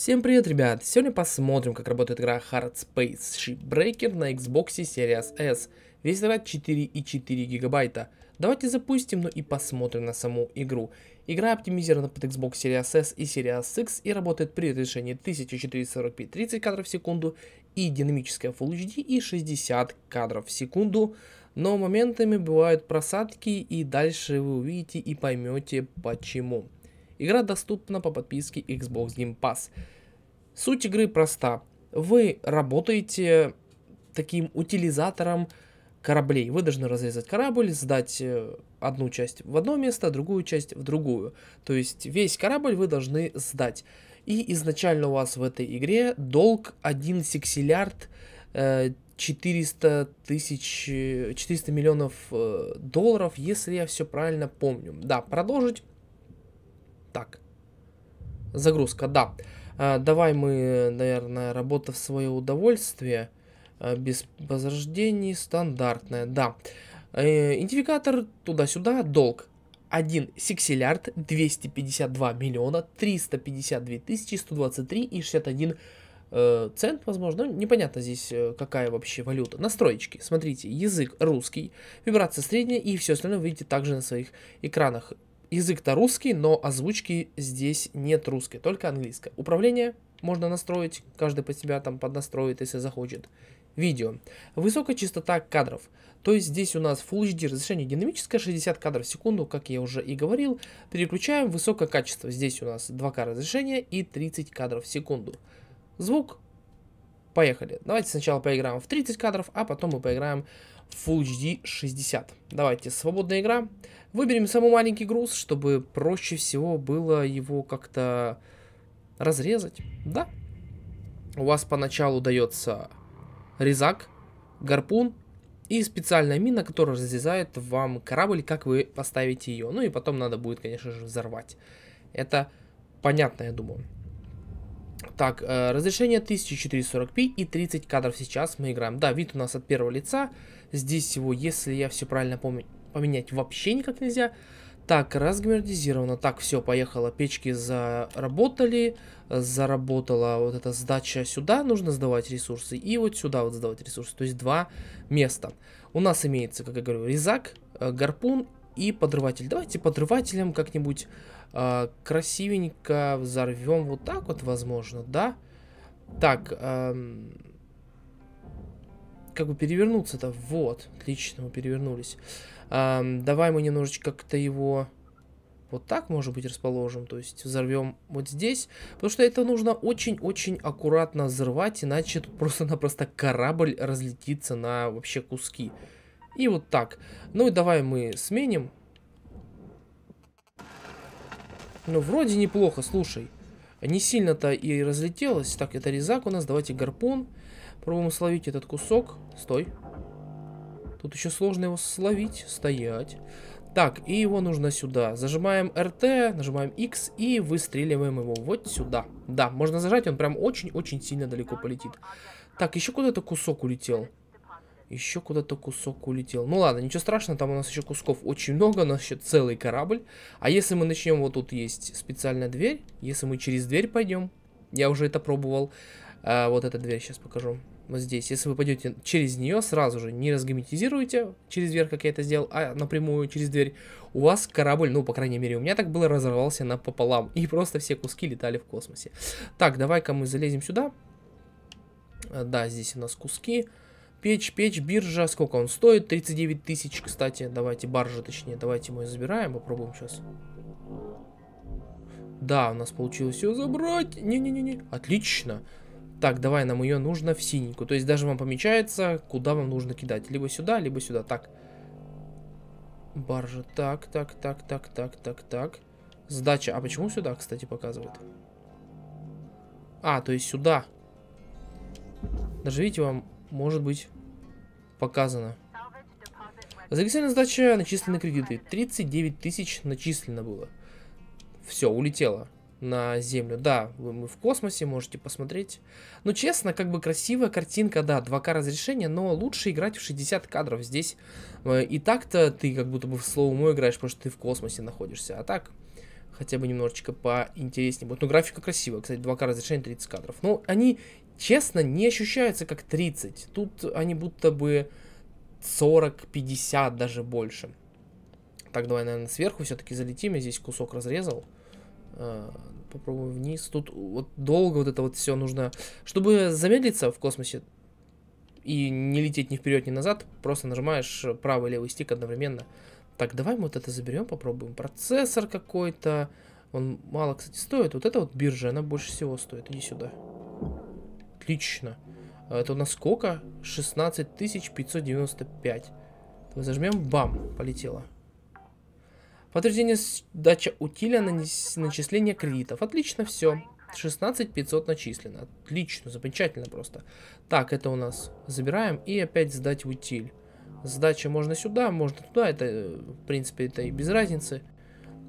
Всем привет, ребят! Сегодня посмотрим, как работает игра Hard Space Shipbreaker на Xbox Series S. весь 4 и 4 гигабайта. Давайте запустим, ну и посмотрим на саму игру. Игра оптимизирована под Xbox Series S и Series X и работает при разрешении 1440p 30 кадров в секунду и динамическая Full HD и 60 кадров в секунду. Но моментами бывают просадки и дальше вы увидите и поймете почему. Игра доступна по подписке Xbox Game Pass. Суть игры проста. Вы работаете таким утилизатором кораблей. Вы должны разрезать корабль, сдать э, одну часть в одно место, другую часть в другую. То есть весь корабль вы должны сдать. И изначально у вас в этой игре долг 1 сексилярд 400 тысяч, 400 э, миллионов э, долларов, если я все правильно помню. Да, продолжить. Так. Загрузка, да. А, давай мы, наверное, работа в свое удовольствие. А, без возрождений, стандартная, да. Э, идентификатор туда-сюда, долг. 1 сексиллиард 252 миллиона 352 тысячи 123 и 61 э, цент, возможно. Ну, непонятно здесь, э, какая вообще валюта. Настроечки. Смотрите, язык русский, вибрация средняя и все остальное вы видите также на своих экранах. Язык-то русский, но озвучки здесь нет русской, только английская. Управление можно настроить, каждый по себя там поднастроит, если захочет. Видео. Высокая частота кадров. То есть здесь у нас Full HD разрешение динамическое, 60 кадров в секунду, как я уже и говорил. Переключаем высокое качество. Здесь у нас 2К разрешение и 30 кадров в секунду. Звук. Поехали. Давайте сначала поиграем в 30 кадров, а потом мы поиграем в Full HD 60. Давайте, свободная игра. Выберем самый маленький груз, чтобы проще всего было его как-то разрезать. Да. У вас поначалу дается резак, гарпун и специальная мина, которая разрезает вам корабль, как вы поставите ее. Ну и потом надо будет, конечно же, взорвать. Это понятно, я думаю. Так, э, разрешение 1440p и 30 кадров сейчас мы играем. Да, вид у нас от первого лица. Здесь его, если я все правильно помню поменять вообще никак нельзя. Так, разгмердизировано. Так, все, поехало. Печки заработали. Заработала вот эта сдача сюда. Нужно сдавать ресурсы. И вот сюда вот сдавать ресурсы. То есть два места. У нас имеется, как я говорю, резак, э, гарпун и подрыватель. Давайте подрывателем как-нибудь э, красивенько взорвем. Вот так вот, возможно, да? Так, эм как бы перевернуться-то? Вот, отлично, мы перевернулись. А, давай мы немножечко как-то его вот так, может быть, расположим. То есть взорвем вот здесь. Потому что это нужно очень-очень аккуратно взрывать, иначе просто-напросто корабль разлетится на вообще куски. И вот так. Ну и давай мы сменим. Ну, вроде неплохо, слушай. Не сильно-то и разлетелось. Так, это резак у нас. Давайте гарпун. Гарпун. Пробуем словить этот кусок. Стой. Тут еще сложно его словить. Стоять. Так, и его нужно сюда. Зажимаем RT, нажимаем X и выстреливаем его вот сюда. Да, можно зажать, он прям очень-очень сильно далеко полетит. Так, еще куда-то кусок улетел. Еще куда-то кусок улетел. Ну ладно, ничего страшного, там у нас еще кусков очень много, у нас еще целый корабль. А если мы начнем, вот тут есть специальная дверь, если мы через дверь пойдем, я уже это пробовал, а, вот эта дверь сейчас покажу. Вот здесь. Если вы пойдете через нее, сразу же не разгерметизируйте через дверь, как я это сделал, а напрямую через дверь. У вас корабль, ну, по крайней мере, у меня так было, разорвался напополам. И просто все куски летали в космосе. Так, давай-ка мы залезем сюда. А, да, здесь у нас куски. Печь, печь, биржа. Сколько он стоит? 39 тысяч, кстати. Давайте, баржа точнее. Давайте мы ее забираем. Попробуем сейчас. Да, у нас получилось ее забрать. Не-не-не-не. Отлично. Так, давай, нам ее нужно в синенькую. То есть даже вам помечается, куда вам нужно кидать. Либо сюда, либо сюда. Так. Баржа. Так, так, так, так, так, так, так. Сдача. А почему сюда, кстати, показывает? А, то есть сюда. Даже, видите, вам может быть показано. Заинвестиционная сдача, начислены кредиты. 39 тысяч начислено было. Все, улетело на Землю. Да, вы, мы в космосе, можете посмотреть. но ну, честно, как бы красивая картинка, да, 2К разрешение, но лучше играть в 60 кадров здесь. Э, и так-то ты как будто бы в слоумо играешь, потому что ты в космосе находишься. А так, хотя бы немножечко поинтереснее будет. но ну, графика красивая, кстати, 2К разрешение, 30 кадров. Но ну, они, честно, не ощущаются как 30. Тут они будто бы 40, 50, даже больше. Так, давай, наверное, сверху все-таки залетим. Я здесь кусок разрезал. Э, попробую вниз. Тут вот долго вот это вот все нужно. Чтобы замедлиться в космосе и не лететь ни вперед, ни назад, просто нажимаешь правый и левый стик одновременно. Так, давай мы вот это заберем, попробуем. Процессор какой-то. Он мало, кстати, стоит. Вот эта вот биржа, она больше всего стоит. Иди сюда. Отлично. А это у нас сколько? 16595. Зажмем, бам, полетело. Подтверждение сдача утиля на начисление кредитов. Отлично, все. 16 500 начислено. Отлично, замечательно просто. Так, это у нас забираем и опять сдать утиль. Сдача можно сюда, можно туда. Это, в принципе, это и без разницы.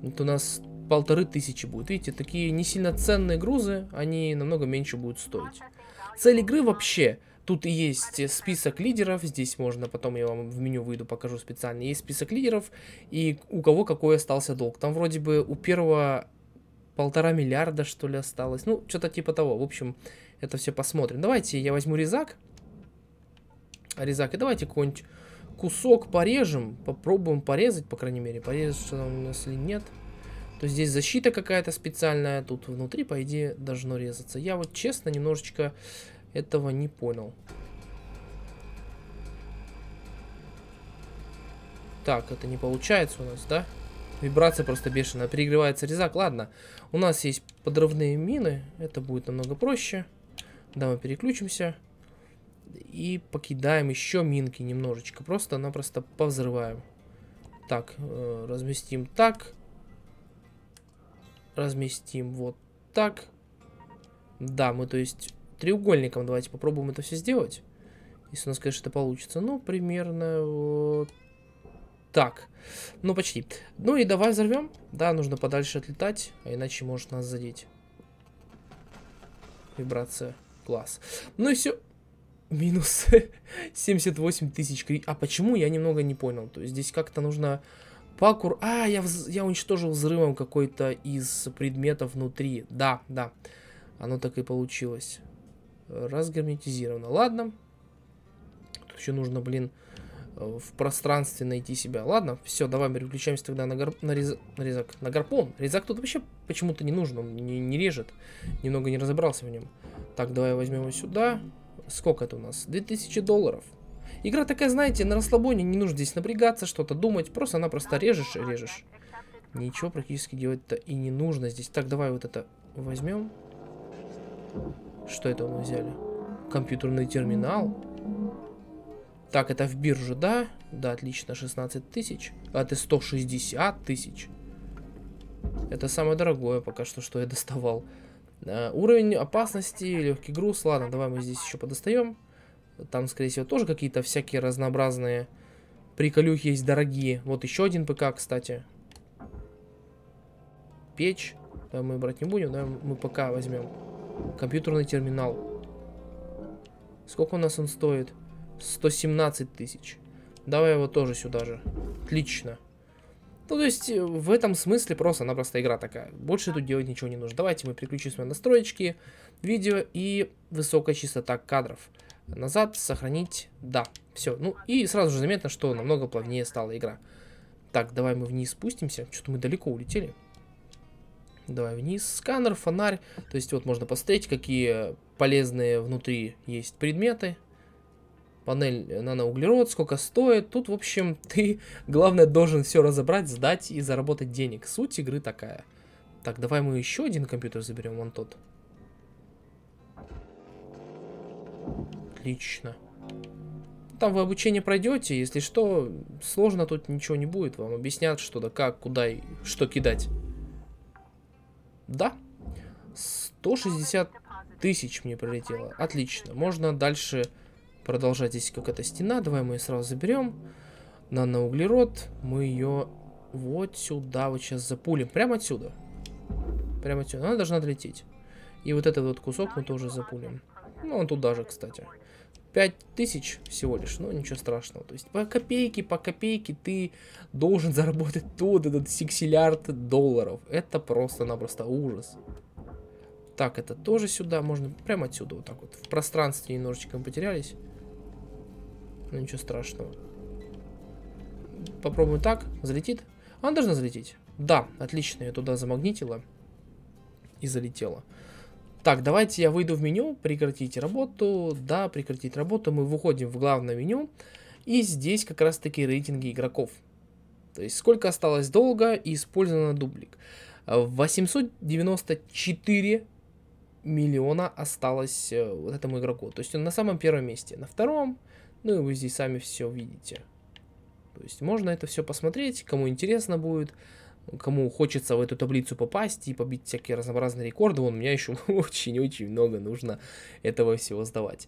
Это у нас полторы тысячи будет. Видите, такие не сильно ценные грузы, они намного меньше будут стоить. Цель игры вообще Тут есть список лидеров, здесь можно, потом я вам в меню выйду, покажу специально. Есть список лидеров и у кого какой остался долг. Там вроде бы у первого полтора миллиарда, что ли, осталось. Ну, что-то типа того. В общем, это все посмотрим. Давайте я возьму резак. Резак. И давайте какой-нибудь кусок порежем. Попробуем порезать, по крайней мере. Порезать, что там у нас или нет. То здесь защита какая-то специальная. Тут внутри, по идее, должно резаться. Я вот, честно, немножечко этого не понял. Так, это не получается у нас, да? Вибрация просто бешеная. Перегревается резак. Ладно, у нас есть подрывные мины. Это будет намного проще. Да, мы переключимся. И покидаем еще минки немножечко. Просто-напросто повзрываем. Так, э, разместим так. Разместим вот так. Да, мы, то есть, треугольником давайте попробуем это все сделать. Если у нас, конечно, это получится. Ну, примерно вот так. Ну, почти. Ну и давай взорвем. Да, нужно подальше отлетать, а иначе может нас задеть. Вибрация. Класс. Ну и все. Минус 78 тысяч. А почему, я немного не понял. То есть здесь как-то нужно... Пакур... А, я, вз... я уничтожил взрывом какой-то из предметов внутри. Да, да. Оно так и получилось разгерметизировано. Ладно. Тут еще нужно, блин, э, в пространстве найти себя. Ладно, все, давай переключаемся тогда на, гар... на, рез... на резак. На гарпун. Резак тут вообще почему-то не нужен, он не, не режет. Немного не разобрался в нем. Так, давай возьмем его сюда. Сколько это у нас? 2000 долларов. Игра такая, знаете, на расслабоне, не нужно здесь напрягаться, что-то думать. Просто она просто режешь и режешь. Ничего практически делать-то и не нужно здесь. Так, давай вот это возьмем. Что это мы взяли? Компьютерный терминал? Так, это в бирже, да? Да, отлично, 16 тысяч. А ты 160 тысяч. Это самое дорогое пока что, что я доставал. Uh, уровень опасности, легкий груз. Ладно, давай мы здесь еще подостаем. Там, скорее всего, тоже какие-то всякие разнообразные приколюхи есть дорогие. Вот еще один ПК, кстати. Печь. Да, э, мы брать не будем, да, мы пока возьмем. Компьютерный терминал. Сколько у нас он стоит? 117 тысяч. Давай его тоже сюда же. Отлично. Ну, то есть, э, в этом смысле просто-напросто игра такая. Больше тут делать ничего не нужно. Давайте мы переключим на настроечки, видео и высокая частота кадров. Назад, сохранить, да. Все. Ну, и сразу же заметно, что намного плавнее стала игра. Так, давай мы вниз спустимся. Что-то мы далеко улетели. Давай вниз. Сканер, фонарь. То есть вот можно посмотреть, какие полезные внутри есть предметы. Панель наноуглерод, сколько стоит. Тут, в общем, ты, главное, должен все разобрать, сдать и заработать денег. Суть игры такая. Так, давай мы еще один компьютер заберем, вон тот. Отлично. Там вы обучение пройдете, если что, сложно тут ничего не будет. Вам объяснят, что да как, куда и что кидать. Да. 160 тысяч мне прилетело. Отлично. Можно дальше продолжать. Здесь какая-то стена. Давай мы ее сразу заберем. Наноуглерод. Мы ее вот сюда вот сейчас запулим. Прямо отсюда. Прямо отсюда. Она должна долететь. И вот этот вот кусок мы тоже запулим. Ну, он туда же, кстати. 5000 всего лишь, но ничего страшного. То есть по копейке, по копейке ты должен заработать тот этот сексилиард долларов. Это просто-напросто ужас. Так, это тоже сюда, можно прямо отсюда вот так вот. В пространстве немножечко мы потерялись. ну ничего страшного. Попробуем так, залетит. Она должна залететь. Да, отлично, я туда замагнитила и залетела. Так, давайте я выйду в меню, прекратить работу, да, прекратить работу, мы выходим в главное меню, и здесь как раз таки рейтинги игроков. То есть сколько осталось долго и использовано дублик. 894 миллиона осталось э, вот этому игроку. То есть он на самом первом месте. На втором, ну и вы здесь сами все видите. То есть можно это все посмотреть, кому интересно будет кому хочется в эту таблицу попасть и побить всякие разнообразные рекорды, он у меня еще очень-очень много нужно этого всего сдавать.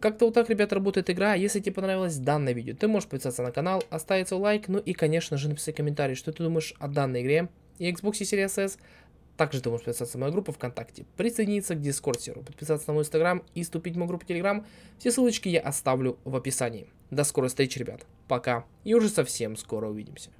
Как-то вот так, ребята работает игра. Если тебе понравилось данное видео, ты можешь подписаться на канал, оставить свой лайк, ну и, конечно же, написать комментарий, что ты думаешь о данной игре и Xbox Series S. Также ты можешь подписаться на мою группу ВКонтакте, присоединиться к Discord-серу, подписаться на мой Инстаграм и вступить в мою группу Телеграм. Все ссылочки я оставлю в описании. До скорой встречи, ребят. Пока. И уже совсем скоро увидимся.